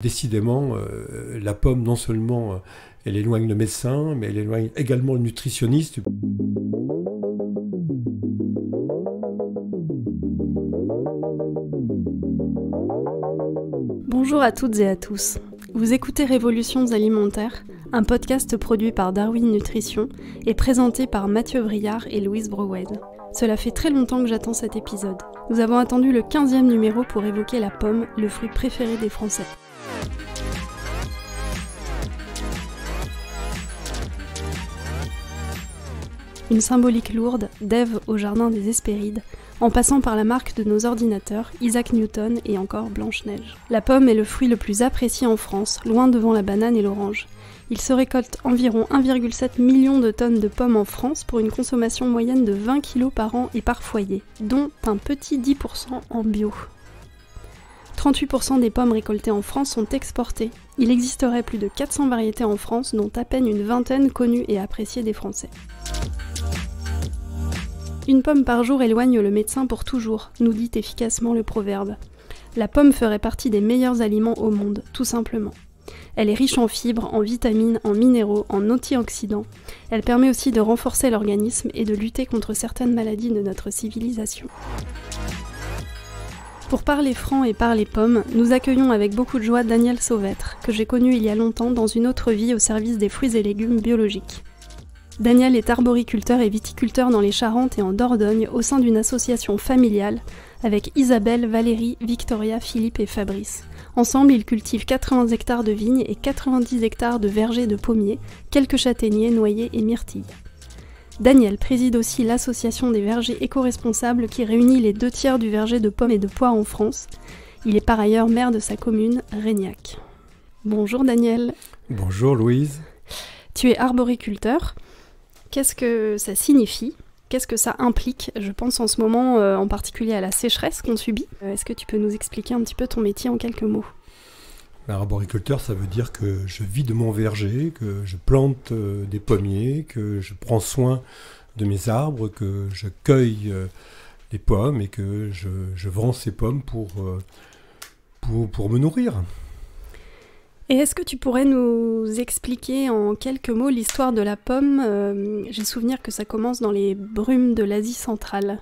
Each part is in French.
Décidément, euh, la pomme, non seulement euh, elle éloigne le médecin, mais elle éloigne également le nutritionniste. Bonjour à toutes et à tous. Vous écoutez Révolutions alimentaires, un podcast produit par Darwin Nutrition et présenté par Mathieu Briard et Louise Browed. Cela fait très longtemps que j'attends cet épisode. Nous avons attendu le 15e numéro pour évoquer la pomme, le fruit préféré des Français. une symbolique lourde d'Ève au jardin des Hespérides, en passant par la marque de nos ordinateurs, Isaac Newton et encore Blanche-Neige. La pomme est le fruit le plus apprécié en France, loin devant la banane et l'orange. Il se récolte environ 1,7 million de tonnes de pommes en France pour une consommation moyenne de 20 kg par an et par foyer, dont un petit 10% en bio. 38% des pommes récoltées en France sont exportées. Il existerait plus de 400 variétés en France, dont à peine une vingtaine connues et appréciées des Français. Une pomme par jour éloigne le médecin pour toujours, nous dit efficacement le proverbe. La pomme ferait partie des meilleurs aliments au monde, tout simplement. Elle est riche en fibres, en vitamines, en minéraux, en antioxydants. Elle permet aussi de renforcer l'organisme et de lutter contre certaines maladies de notre civilisation. Pour Parler Franc et Parler Pommes, nous accueillons avec beaucoup de joie Daniel Sauvêtre, que j'ai connu il y a longtemps dans une autre vie au service des fruits et légumes biologiques. Daniel est arboriculteur et viticulteur dans les Charentes et en Dordogne au sein d'une association familiale avec Isabelle, Valérie, Victoria, Philippe et Fabrice. Ensemble, ils cultivent 80 hectares de vignes et 90 hectares de vergers de pommiers, quelques châtaigniers, noyers et myrtilles. Daniel préside aussi l'association des vergers éco-responsables qui réunit les deux tiers du verger de pommes et de pois en France. Il est par ailleurs maire de sa commune, Régnac. Bonjour Daniel. Bonjour Louise. Tu es arboriculteur. Qu'est-ce que ça signifie Qu'est-ce que ça implique Je pense en ce moment euh, en particulier à la sécheresse qu'on subit. Euh, est-ce que tu peux nous expliquer un petit peu ton métier en quelques mots L'arboriculteur, ben, ça veut dire que je vis de mon verger, que je plante euh, des pommiers, que je prends soin de mes arbres, que je cueille les pommes et que je, vends ces pommes pour me nourrir. Et est-ce que tu pourrais nous expliquer en quelques mots l'histoire de la pomme euh, J'ai souvenir que ça commence dans les brumes de l'Asie centrale.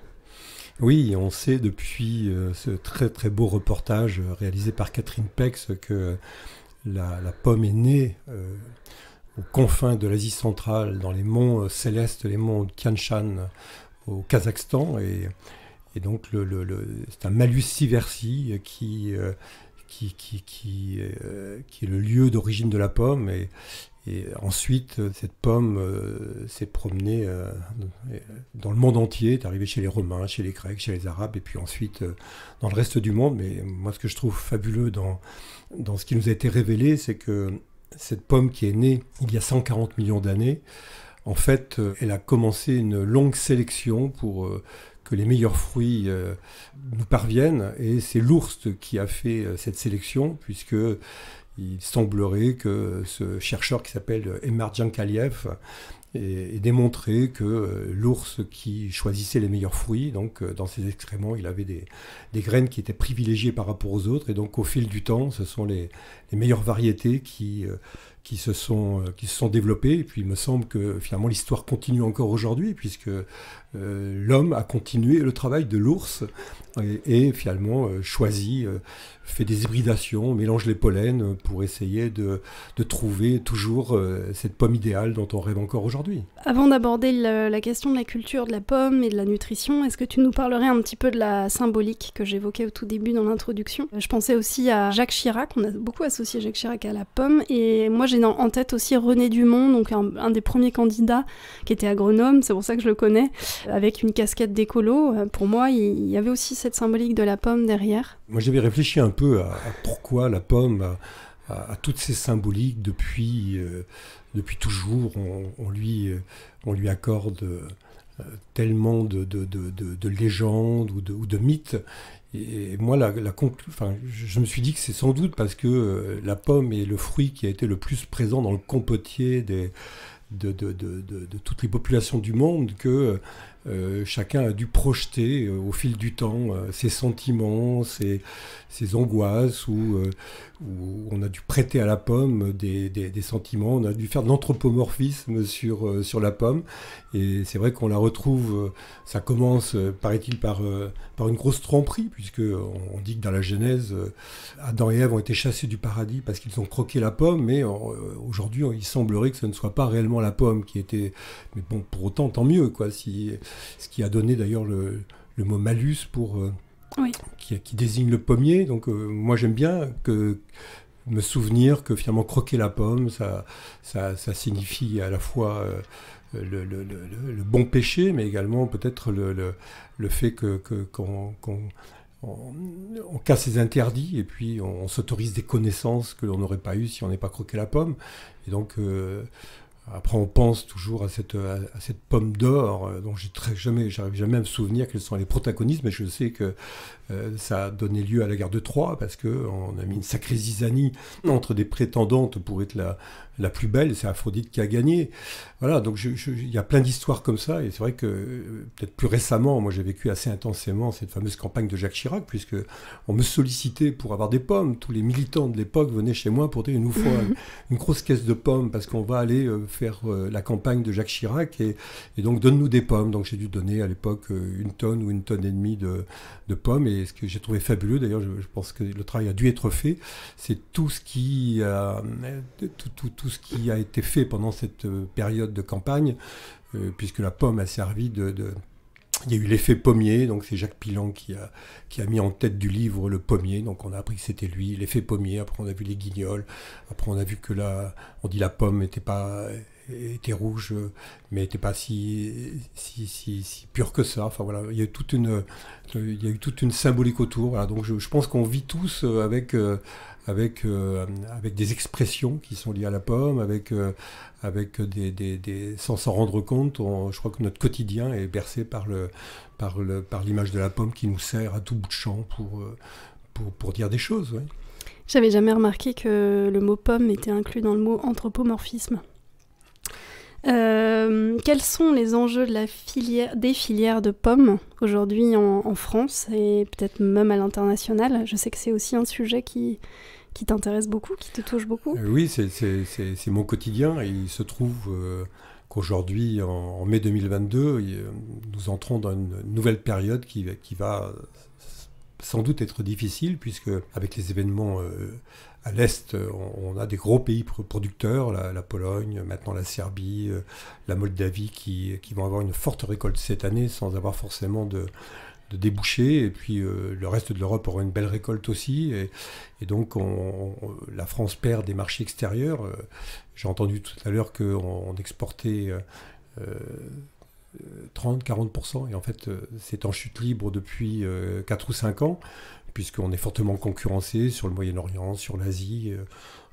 Oui, on sait depuis euh, ce très très beau reportage euh, réalisé par Catherine Pex que la, pomme est née aux confins de l'Asie centrale, dans les monts célestes, les monts Shan au Kazakhstan. Et, donc c'est un Malus qui qui, qui, euh, qui, est le lieu d'origine de la pomme. Et, ensuite, euh, cette pomme euh, s'est promenée dans le monde entier, est arrivée chez les Romains, chez les Grecs, chez les Arabes, et puis ensuite dans le reste du monde. Mais moi, ce que je trouve fabuleux dans, dans ce qui nous a été révélé, c'est que cette pomme qui est née il y a 140 millions d'années, en fait, elle a commencé une longue sélection pour que les meilleurs fruits euh, nous parviennent. Et c'est l'ours qui a fait euh, cette sélection, puisque il semblerait que ce chercheur qui s'appelle Emard euh, Djankaliev ait démontré que l'ours qui choisissait les meilleurs fruits, donc dans ses excréments, il avait des, graines qui étaient privilégiées par rapport aux autres, et donc au fil du temps, ce sont les, les meilleures variétés qui qui se sont, euh, qui se sont développés. Et puis il me semble que finalement l'histoire continue encore aujourd'hui, puisque euh, l'homme a continué le travail de l'ours et, finalement euh, choisit, choisi, fait des hybridations, mélange les pollens pour essayer de, de trouver toujours cette pomme idéale dont on rêve encore aujourd'hui. Avant d'aborder la question de la culture de la pomme et de la nutrition, est-ce que tu nous parlerais un petit peu de la symbolique que j'évoquais au tout début dans l'introduction Je pensais aussi à Jacques Chirac, on a beaucoup associé Jacques Chirac à la pomme, et moi j'ai en tête aussi René Dumont, donc un, des premiers candidats qui était agronome, c'est pour ça que je le connais, avec une casquette d'écolo. Euh, pour moi, il, y avait aussi cette symbolique de la pomme derrière. Moi, j'avais réfléchi un peu à, pourquoi la pomme. a toutes ces symboliques depuis, euh, depuis toujours. On, lui, euh, on lui accorde tellement de, de, de, de légendes ou, ou de, mythes. Et moi, la, je me suis dit que c'est sans doute parce que euh, la pomme est le fruit qui a été le plus présent dans le compotier de, de, toutes les populations du monde que euh, euh, chacun a dû projeter euh, au fil du temps euh, ses sentiments, ses, ses angoisses, où on a dû prêter à la pomme des, des, sentiments, on a dû faire de l'anthropomorphisme sur, sur la pomme. Et c'est vrai qu'on la retrouve, ça commence, paraît-il, par, par une grosse tromperie, puisque on, dit que dans la Genèse, Adam et Ève ont été chassés du paradis parce qu'ils ont croqué la pomme, mais aujourd'hui, il semblerait que ce ne soit pas réellement la pomme qui était... Mais bon, pour autant, tant mieux, quoi. Si, ce qui a donné d'ailleurs le, mot malus pour, euh, qui, désigne le pommier. Donc euh, moi j'aime bien que me souvenir que finalement croquer la pomme, ça, ça, signifie à la fois euh, le, bon péché, mais également peut-être le, fait que qu'on... on, casse les interdits et puis on, s'autorise des connaissances que l'on n'aurait pas eues si on n'est pas croqué la pomme. Et donc, après, on pense toujours à cette, à cette pomme d'or euh, dont j'ai très jamais, j'arrive jamais à me souvenir quels sont les protagonistes, mais je sais que euh, ça a donné lieu à la guerre de Troie parce qu'on a mis une sacrée zizanie entre des prétendantes pour être la, la plus belle, c'est Aphrodite qui a gagné. Voilà, donc il y a plein d'histoires comme ça, et c'est vrai que euh, peut-être plus récemment, moi j'ai vécu assez intensément cette fameuse campagne de Jacques Chirac, puisque on me sollicitait pour avoir des pommes. Tous les militants de l'époque venaient chez moi pour dire une fois une, une grosse caisse de pommes, parce qu'on va aller euh, faire la campagne de Jacques Chirac, et, donc donne-nous des pommes. Donc j'ai dû donner à l'époque une tonne ou une tonne et demie de, de pommes, et ce que j'ai trouvé fabuleux, d'ailleurs, je, pense que le travail a dû être fait, c'est tout ce qui a, euh, tout, tout, ce qui a été fait pendant cette euh, période de campagne, euh, puisque la pomme a servi de, il y a eu l'effet pommier, donc c'est Jacques Pilan qui a, qui a mis en tête du livre Le Pommier, donc on a appris que c'était lui, l'effet pommier, après on a vu les guignols, après on a vu que la, on dit la pomme n'était pas, était rouge, mais n'était pas si, si, si, pur que ça. Enfin voilà, il y a eu toute une, il y a eu toute une symbolique autour. Donc je, pense qu'on vit tous euh, avec, euh, avec, euh, avec des expressions qui sont liées à la pomme, avec, avec des, sans s'en rendre compte. je crois que notre quotidien est bercé par le, par le, par l'image de la pomme qui nous sert à tout bout de champ pour, pour, pour dire des choses. J'avais jamais remarqué que le mot pomme était inclus dans le mot anthropomorphisme. Euh, quels sont les enjeux de la filière, des filières de pommes aujourd'hui en, France et peut-être même à l'international Je sais que c'est aussi un sujet qui, qui t'intéresse beaucoup, qui te touche beaucoup. Euh, oui, c'est mon quotidien il se trouve euh, qu'aujourd'hui, en, mai 2022, nous entrons dans une nouvelle période qui, qui va sans doute être difficile puisque avec les événements à l'Est, on, a des gros pays producteurs, la, Pologne, maintenant la Serbie, euh, la Moldavie, qui, vont avoir une forte récolte cette année sans avoir forcément de, de débouchés. Et puis euh, le reste de l'Europe aura une belle récolte aussi. Et, donc la France perd des marchés extérieurs. Euh, j'ai entendu tout à l'heure qu'on exportait... 30-40%, et en fait c'est en chute libre depuis 4 ou 5 ans puisqu'on est fortement concurrencé sur le Moyen-Orient, sur l'Asie. Euh,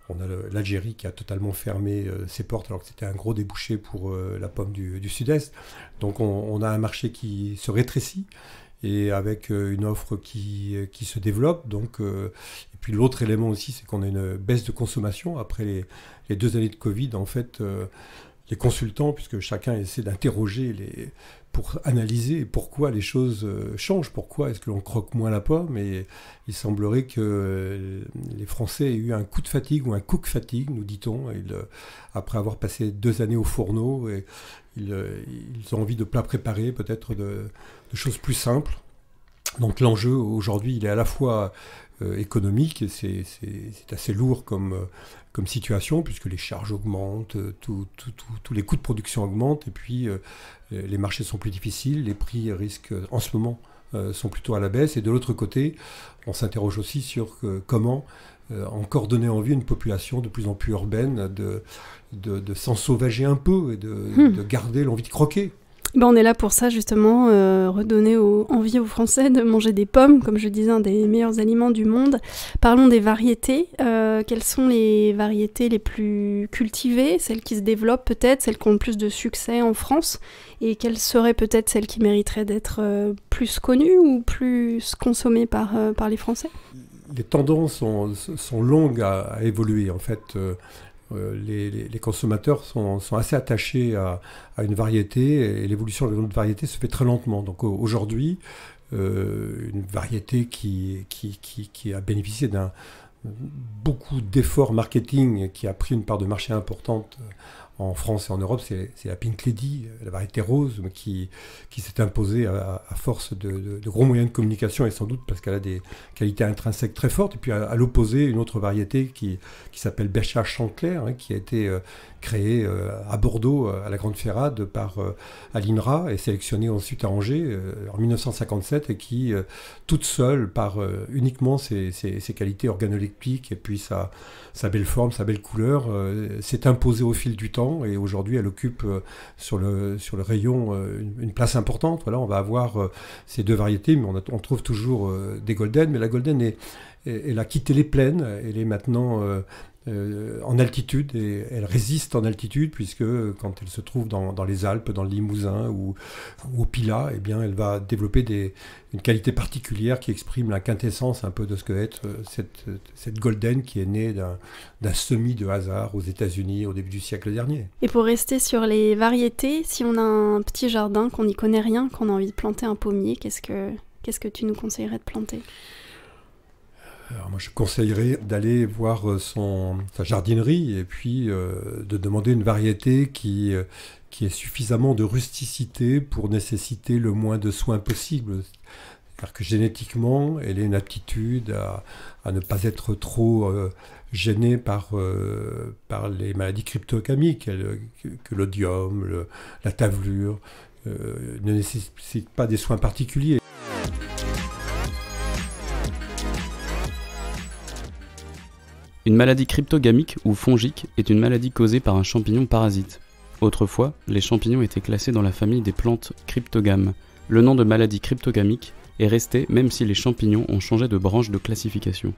on a l'Algérie qui a totalement fermé euh, ses portes alors que c'était un gros débouché pour euh, la pomme du, Sud-Est. Donc on, a un marché qui se rétrécit et avec une offre qui, se développe. Donc, et puis l'autre élément aussi, c'est qu'on a une baisse de consommation après les, les, deux années de Covid. En fait, les consultants, puisque chacun essaie d'interroger les, pour analyser pourquoi les choses euh, changent, pourquoi est-ce que l'on croque moins la pomme. mais il semblerait que euh, les Français aient eu un coup de fatigue ou un coup de fatigue, nous dit-on. Après avoir passé deux années au fourneau, et ils, euh, ont envie de plats préparés, peut-être de, de choses plus simples. Donc l'enjeu aujourd'hui, il est à la fois euh, économique. C'est assez lourd euh, comme, situation, puisque les charges augmentent, euh, tous les coûts de production augmentent, et puis les marchés sont plus difficiles, les prix risquent en ce moment sont plutôt à la baisse. Et de l'autre côté, on s'interroge aussi sur comment encore donner envie à une population de plus en plus urbaine de, s'en sauvager un peu et de hmm. garder l'envie de croquer. Ben, on est là pour ça justement, euh, redonner envie aux Français de manger des pommes, comme je disais, un des meilleurs aliments du monde. Parlons des variétés. Euh, quelles sont les variétés les plus cultivées, celles qui se développent peut-être, celles qui ont le plus de succès en France, et quelles seraient peut-être celles qui mériteraient d'être euh, plus connues ou plus consommées par, par les Français Les tendances sont, longues à, évoluer en fait. Euh, les, consommateurs sont, assez attachés à, une variété et l'évolution de notre variété se fait très lentement. Donc aujourd'hui, euh, une variété qui, qui a bénéficié d'un beaucoup d'efforts marketing qui a pris une part de marché importante en France et en Europe, c'est la Pink Lady, la variété rose, qui, qui s'est imposée à, force de, gros moyens de communication et sans doute parce qu'elle a des qualités intrinsèques très fortes. Et puis à, l'opposé, une autre variété qui, s'appelle Béchard Chanclair, hein, qui a été euh, créée euh, à Bordeaux, euh, à la Grande Ferrade, par Alinra et sélectionnée ensuite à Angers en 1957 et qui, toute seule, par uniquement ses, qualités organoleptiques et puis sa, sa belle forme, sa belle couleur, s'est imposée au fil du temps et aujourd'hui elle occupe euh, sur le, sur le rayon euh, une, place importante. Voilà, on va avoir euh, ces deux variétés, mais on, trouve toujours des golden, mais la golden elle a quitté les plaines, elle est maintenant euh, en altitude et elle résiste en altitude puisque quand elle se trouve dans, les Alpes, dans le Limousin ou, au Pila eh bien, elle va développer des, une qualité particulière qui exprime la quintessence un peu de ce que est euh, cette, cette Golden qui est née d'un semis de hasard aux États-Unis au début du siècle dernier. Et pour rester sur les variétés, si on a un petit jardin qu'on n'y connaît rien, qu'on a envie de planter un pommier, qu'est-ce que tu nous conseillerais de planter je conseillerais d'aller voir euh, sa jardinerie et puis euh, de demander une variété euh, qui, ait suffisamment de rusticité pour nécessiter le moins de soins possible. cest que génétiquement, elle a une aptitude à, ne pas être trop gênée par, les maladies cryptochamiques que l'odium, la tavelure, ne nécessite pas des soins particuliers. Une maladie cryptogamique ou fongique est une maladie causée par un champignon parasite. Autrefois, les champignons étaient classés dans la famille des plantes cryptogames. Le nom de maladie cryptogamique est resté même si les champignons ont changé de branche de classification.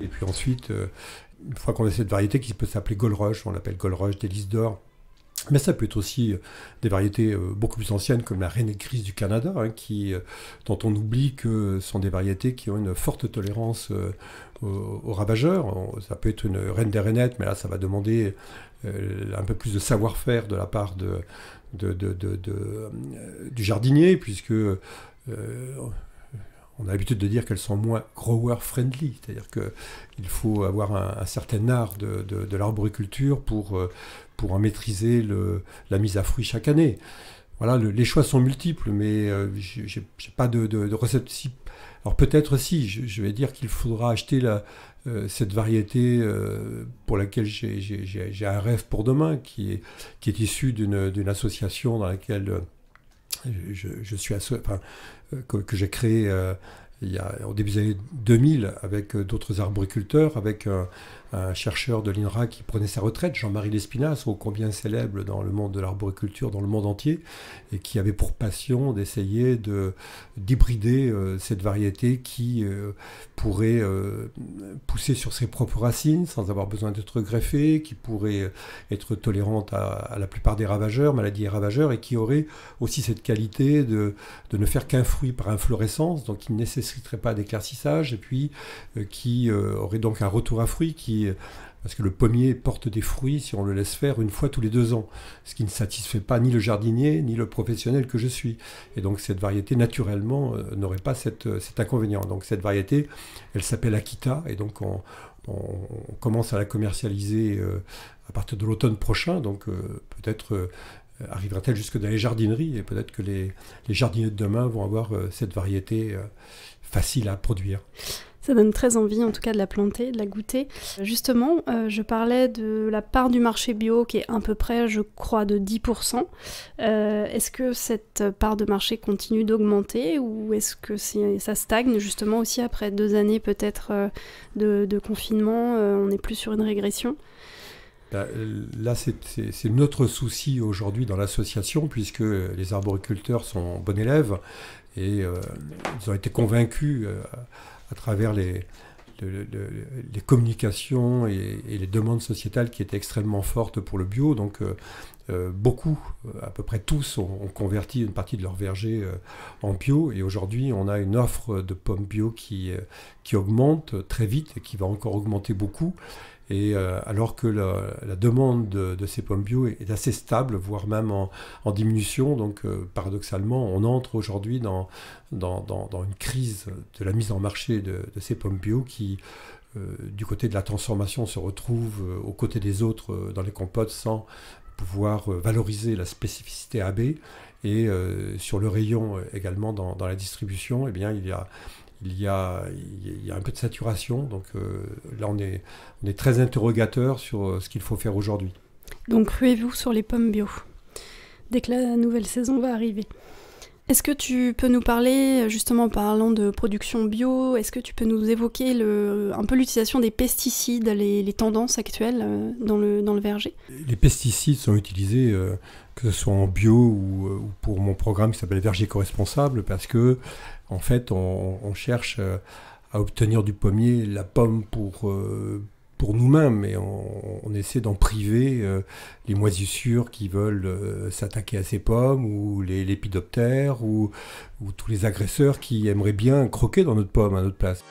Et puis ensuite, euh, une fois qu'on a cette variété qui peut s'appeler Gold Rush, on l'appelle Gold Rush, délice d'or, mais ça peut être aussi euh, des variétés euh, beaucoup plus anciennes comme la Reine grise du Canada, hein, qui, euh, dont on oublie que ce sont des variétés qui ont une forte tolérance aux, ravageurs. Ça peut être une Reine des Rainettes, mais là ça va demander un peu plus de savoir-faire de la part de, du jardinier, puisque on a l'habitude de dire qu'elles sont moins grower-friendly, c'est-à-dire qu'il faut avoir un, certain art de, l'arboriculture pour, euh, pour en maîtriser le, la mise à fruit chaque année. Voilà, les choix sont multiples, mais euh, je n'ai pas de, recette si alors peut-être si, je, vais dire qu'il faudra acheter la, euh, cette variété pour laquelle j'ai un rêve pour demain, qui est, qui est issue d'une association dans laquelle je, suis associé. Euh, que, j'ai créé euh, il y a, au début des années 2000 avec euh, d'autres arboriculteurs, avec un chercheur de l'INRA qui prenait sa retraite, Jean-Marie Lespinasse, ô combien célèbre dans le monde de l'arboriculture, dans le monde entier, et qui avait pour passion d'essayer de, d'hybrider euh, cette variété qui euh, pourrait euh, pousser sur ses propres racines sans avoir besoin d'être greffée, qui pourrait être tolérante à, la plupart des ravageurs, maladies et ravageurs, et qui aurait aussi cette qualité de, de ne faire qu'un fruit par inflorescence, donc qui ne nécessiterait pas d'éclaircissage, et puis qui aurait donc un retour à fruit qui euh, parce que le pommier porte des fruits si on le laisse faire une fois tous les deux ans, ce qui ne satisfait pas ni le jardinier ni le professionnel que je suis. Et donc cette variété, naturellement, euh, n'aurait pas euh, cet inconvénient. Donc cette variété, elle s'appelle Akita, et donc on, commence à la commercialiser à partir de l'automne prochain, donc peut-être arrivera-t-elle jusque dans les jardineries, et peut-être que les, les, jardiniers de demain vont avoir cette variété facile à produire. Ça donne très envie, en tout cas, de la planter, de la goûter. Justement, euh, je parlais de la part du marché bio qui est à peu près, je crois, de 10%. Euh, est-ce que cette part de marché continue d'augmenter ou est-ce que ça stagne justement aussi après deux années peut-être euh, de, confinement On n'est plus sur une régression bah, Là, c'est notre souci aujourd'hui dans l'association, puisque les arboriculteurs sont bons élèves et ils ont été convaincus à travers les, les communications et, les demandes sociétales qui étaient extrêmement fortes pour le bio. Donc euh, euh, beaucoup, euh, à peu près tous, ont, converti une partie de leur verger en bio. Et aujourd'hui, on a une offre de pommes bio qui, qui augmente très vite et qui va encore augmenter beaucoup. Euh, alors que la, demande de, ces pommes bio est, assez stable, voire même en, diminution. Donc euh, paradoxalement, on entre aujourd'hui dans une crise de la mise en marché de, ces pommes bio qui, euh, du côté de la transformation, se retrouve aux côtés des autres dans les compotes sans pouvoir valoriser la spécificité AB. Et sur le rayon également dans, la distribution, eh bien, il y a il y, a, un peu de saturation. Donc euh, là, on est, on est très interrogateur sur euh, ce qu'il faut faire aujourd'hui. Donc ruez-vous sur les pommes bio dès que la nouvelle saison va arriver. Est-ce que tu peux nous parler, justement, en parlant de production bio, est-ce que tu peux nous évoquer le, un peu l'utilisation des pesticides, les, tendances actuelles euh, dans le, dans le verger Les pesticides sont utilisés, euh, que ce soit en bio euh, ou, pour mon programme qui s'appelle Verger responsable parce que, en fait, on, cherche à obtenir du pommier la pomme pour, nous-mêmes, mais on, essaie d'en priver euh, les moisissures qui veulent euh, s'attaquer à ces pommes, ou les lépidoptères, ou, ou, tous les agresseurs qui aimeraient bien croquer dans notre pomme à notre place.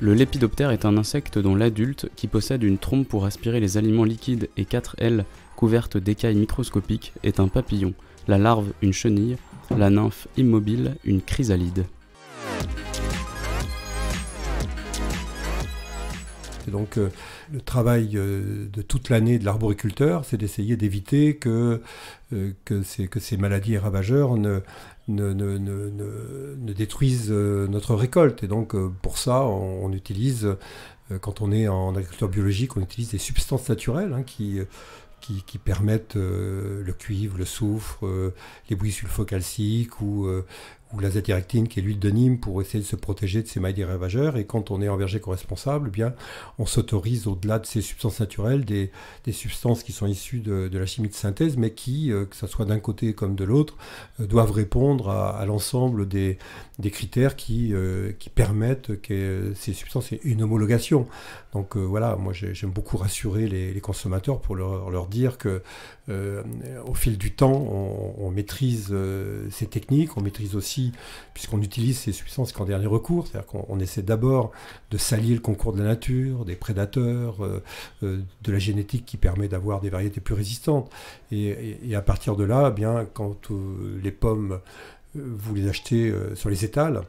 Le lépidoptère est un insecte dont l'adulte, qui possède une trompe pour aspirer les aliments liquides et quatre ailes couvertes d'écailles microscopiques, est un papillon, la larve une chenille, la nymphe immobile une chrysalide. donc euh, le travail euh, de toute l'année de l'arboriculteur, c'est d'essayer d'éviter que, euh, que, ces, maladies ravageurs ne, détruisent notre récolte. Et donc pour ça, on, utilise, quand on est en agriculture biologique, on utilise des substances naturelles hein, qui... Qui, permettent le cuivre, le soufre, les bouillies sulfocalciques ou, ou la z qui est l'huile de Nîmes pour essayer de se protéger de ces mailles des ravageurs. Et quand on est en verger co eh bien, on s'autorise au-delà de ces substances naturelles, des, des substances qui sont issues de, la chimie de synthèse, mais qui, euh, que ce soit d'un côté comme de l'autre, euh, doivent répondre à, l'ensemble des, des, critères qui, euh, qui permettent que ces substances aient une homologation. Donc voilà, moi j'aime beaucoup rassurer les, les consommateurs pour leur, leur dire que euh, au fil du temps, on, maîtrise euh, ces techniques, on maîtrise aussi, puisqu'on utilise ces substances qu'en dernier recours, c'est-à-dire qu'on essaie d'abord de salier le concours de la nature, des prédateurs, euh, de la génétique qui permet d'avoir des variétés plus résistantes. Et, à partir de là, eh bien, quand les pommes, vous les achetez sur les étales,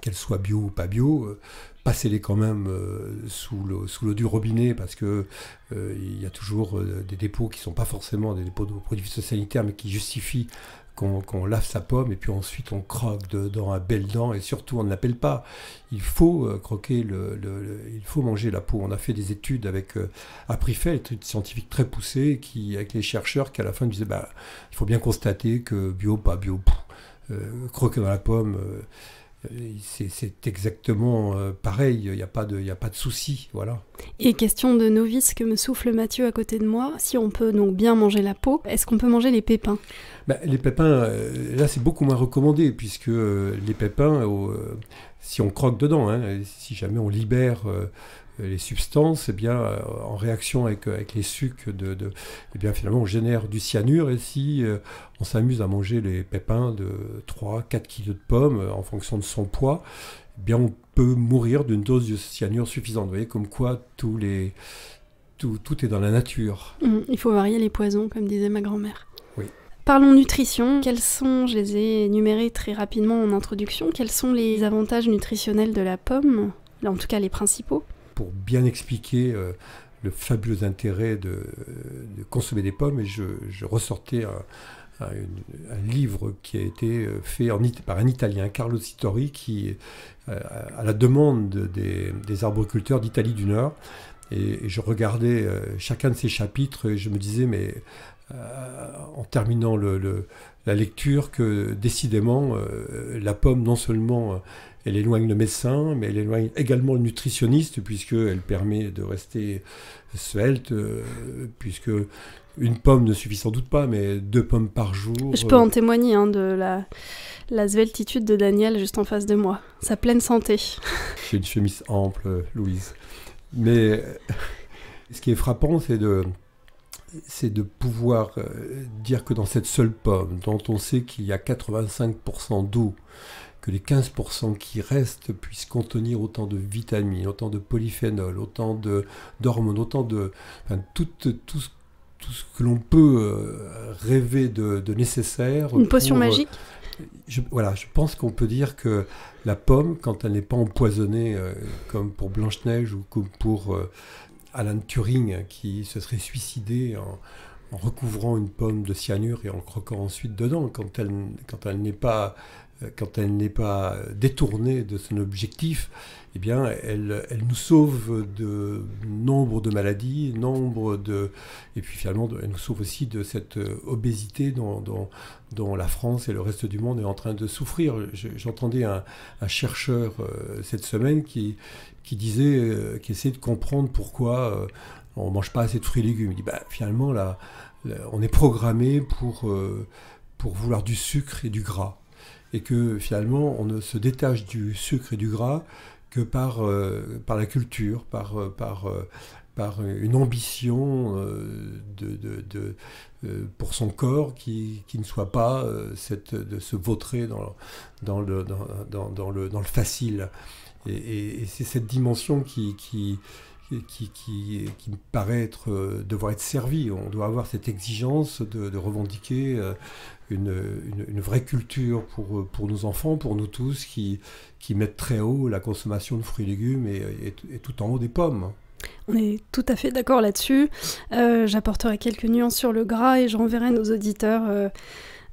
qu'elles soient bio ou pas bio, passez-les quand même euh, sous l'eau sous du robinet parce que euh, il y a toujours euh, des dépôts qui ne sont pas forcément des dépôts de produits sanitaires mais qui justifient qu'on lave sa pomme et puis ensuite on croque dans un bel dent et surtout on ne l'appelle pas. Il faut croquer, le, il faut manger la peau. On a fait des études avec euh, Aprifel, des études scientifiques très poussées, qui, avec les chercheurs qui à la fin disaient bah, il faut bien constater que bio, pas bio, croquer dans la pomme. Euh, c'est exactement euh, pareil, il n'y a, pas de, y a pas de souci. Voilà. Et question de novice que me souffle Mathieu à côté de moi, si on peut donc bien manger la peau, est-ce qu'on peut manger les pépins bah, Les pépins, euh, là c'est beaucoup moins recommandé, puisque les pépins, si on croque dedans, hein, si jamais on libère euh, les substances, eh bien, euh, en réaction avec, euh, avec les sucs, de, eh bien, finalement, on génère du cyanure. Et si on s'amuse à manger les pépins de 3-4 kg de pommes en fonction de son poids, eh bien, on peut mourir d'une dose de cyanure suffisante. voyez, comme quoi tous les, tout, est dans la nature. Hum, il faut varier les poisons, comme disait ma grand-mère. Parlons nutrition. Quels sont, je les ai énumérés très rapidement en introduction, quels sont les avantages nutritionnels de la pomme en tout cas les principaux pour bien expliquer euh, le fabuleux intérêt de, consommer des pommes. Et je, ressortais un, livre qui a été euh, fait par un Italien, Carlo Sittori, qui, euh, à la demande des, des arboriculteurs d'Italie du Nord, et, je regardais chacun de ces chapitres et je me disais, mais en terminant la lecture, que décidément, la pomme, non seulement elle éloigne le médecin, mais elle éloigne également le nutritionniste, puisqu'elle permet de rester svelte, euh, puisque une pomme ne suffit sans doute pas, mais deux pommes par jour. Je peux en euh, témoigner hein, de la, la sveltitude de Daniel juste en face de moi, sa pleine santé. J'ai une chemise ample, Louise. Mais euh, ce qui est frappant, c'est de, c'est de pouvoir dire que dans cette seule pomme, dont on sait qu'il y a 85% d'eau, que les 15% qui restent puissent contenir autant de vitamines, autant de polyphénols, autant d'hormones, autant de... Enfin, tout, tout, ce, que l'on peut euh, rêver de, nécessaire. Une potion euh, magique voilà, je pense qu'on peut dire que la pomme, quand elle n'est pas empoisonnée, euh, comme pour Blanche-Neige ou comme pour Alan Turing, qui se serait suicidé en, en recouvrant une pomme de cyanure et en croquant ensuite dedans, quand elle, quand elle n'est pas euh, quand elle n'est pas détournée de son objectif, eh bien, elle, nous sauve de nombre de maladies, nombre de... Et puis finalement, elle nous sauve aussi de cette euh, obésité dont, la France et le reste du monde est en train de souffrir. J'entendais un, chercheur euh, cette semaine qui, disait, qui essayait de comprendre pourquoi on ne mange pas assez de fruits et légumes. Il dit, bah, finalement, on est programmé pour vouloir du sucre et du gras et que finalement on ne se détache du sucre et du gras que par, euh, par la culture, par, euh, par, euh, par une ambition de, de, de pour son corps qui, qui ne soit pas cette, de se vautrer dans, dans, le, dans, dans le, dans le facile. Et, et c'est cette dimension qui, qui qui, qui, me paraît être, euh, devoir être servi. On doit avoir cette exigence de, revendiquer euh, une, vraie culture pour, pour nos enfants, pour nous tous, qui, qui mettent très haut la consommation de fruits et légumes et, tout en haut des pommes. On est tout à fait d'accord là-dessus. Euh, j'apporterai quelques nuances sur le gras et j'enverrai nos auditeurs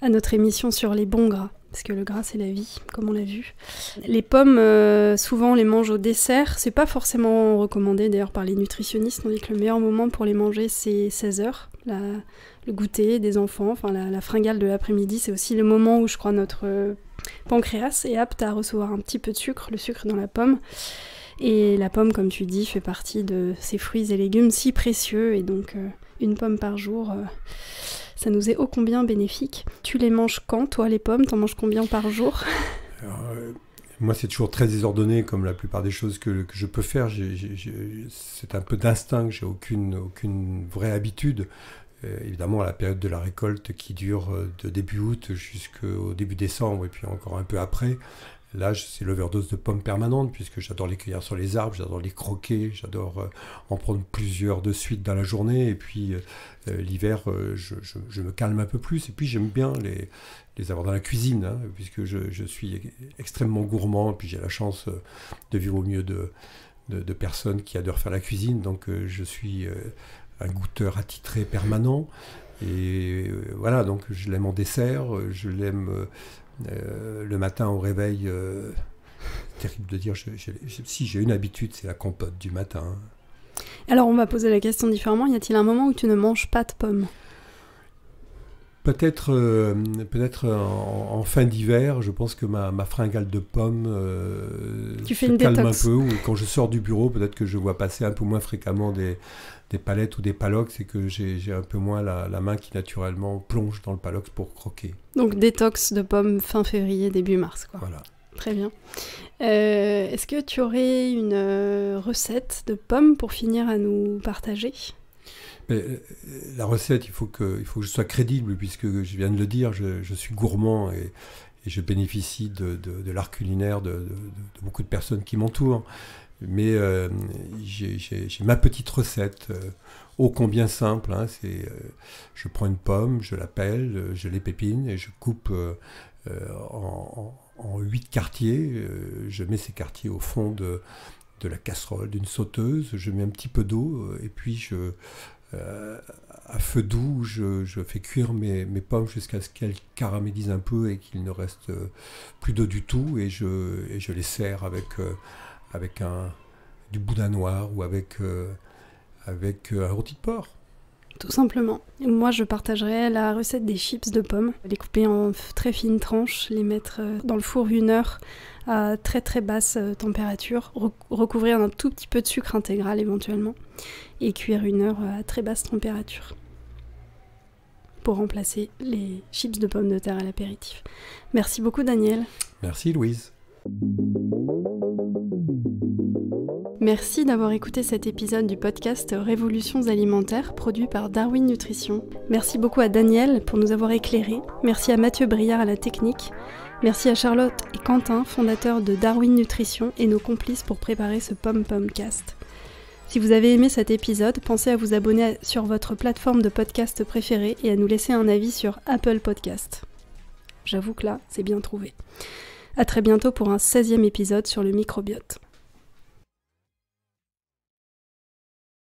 à notre émission sur les bons gras parce que le gras c'est la vie, comme on l'a vu. Les pommes, euh, souvent on les mange au dessert, c'est pas forcément recommandé d'ailleurs par les nutritionnistes, on dit que le meilleur moment pour les manger c'est 16h, le goûter des enfants, enfin la, fringale de l'après-midi, c'est aussi le moment où je crois notre euh, pancréas est apte à recevoir un petit peu de sucre, le sucre dans la pomme. Et la pomme, comme tu dis, fait partie de ces fruits et légumes si précieux, et donc euh, une pomme par jour, ça nous est ô combien bénéfique. Tu les manges quand, toi, les pommes T'en manges combien par jour euh, Moi, c'est toujours très désordonné, comme la plupart des choses que, je peux faire. C'est un peu d'instinct, j'ai aucune, aucune vraie habitude. Euh, évidemment, évidemment, la période de la récolte qui dure euh, de début août jusqu'au début décembre et puis encore un peu après, Là, c'est l'overdose de pommes permanente, puisque j'adore les cueillir sur les arbres, j'adore les croquer, j'adore euh, en prendre plusieurs de suite dans la journée. Et puis euh, euh, l'hiver, je, me calme un peu plus. Et puis j'aime bien les, les avoir dans la cuisine, hein, puisque je, suis extrêmement gourmand. Et puis j'ai la chance de vivre au mieux de, personnes qui adorent faire la cuisine. Donc je suis un goûteur attitré permanent. Et voilà, donc je l'aime en dessert, je l'aime euh, le matin au réveil, euh, terrible de dire, si j'ai une habitude, c'est la compote du matin. Alors on va poser la question différemment, y a-t-il un moment où tu ne manges pas de pommes Peut-être euh, peut-être en, fin d'hiver, je pense que ma, fringale de pommes euh, tu se une calme un peu. Ou quand je sors du bureau, peut-être que je vois passer un peu moins fréquemment des, palettes ou des palox et que j'ai un peu moins la, main qui naturellement plonge dans le palox pour croquer. Donc détox de pommes fin février, début mars. Quoi. Voilà. Très bien. Euh, est-ce que tu aurais une recette de pommes pour finir à nous partager euh, euh, la recette, il faut, que, il faut que je sois crédible, puisque je viens de le dire, je, suis gourmand et, je bénéficie de, de, l'art culinaire de, beaucoup de personnes qui m'entourent. Mais euh, j'ai ma petite recette, ô oh, combien simple. Hein, c'est, je prends une pomme, je la pèle, je l'épépine et je coupe en, huit quartiers. je mets ces quartiers au fond de la casserole, d'une sauteuse. Je mets un petit peu d'eau et puis je, euh, à feu doux, je, fais cuire mes, pommes jusqu'à ce qu'elles caramélisent un peu et qu'il ne reste euh, plus d'eau du tout, et je, les sers euh, avec, un, du boudin noir ou avec, avec un rôti de porc. Tout simplement. Moi, je partagerai la recette des chips de pommes. Les couper en très fines tranches, les mettre dans le four une heure à très très basse euh, température, recouvrir un tout petit peu de sucre intégral éventuellement et cuire une heure euh, à très basse température pour remplacer les chips de pommes de terre à l'apéritif. Merci beaucoup Daniel. Merci Louise. Merci d'avoir écouté cet épisode du podcast Révolutions alimentaires produit par Darwin Nutrition. Merci beaucoup à Daniel pour nous avoir éclairés. Merci à Mathieu Briard à la technique. Merci à Charlotte et Quentin, fondateurs de Darwin Nutrition et nos complices pour préparer ce Pom Pom Cast. Si vous avez aimé cet épisode, pensez à vous abonner sur votre plateforme de podcast préférée et à nous laisser un avis sur Apple Podcast. J'avoue que là, c'est bien trouvé. À très bientôt pour un 16e épisode sur le microbiote.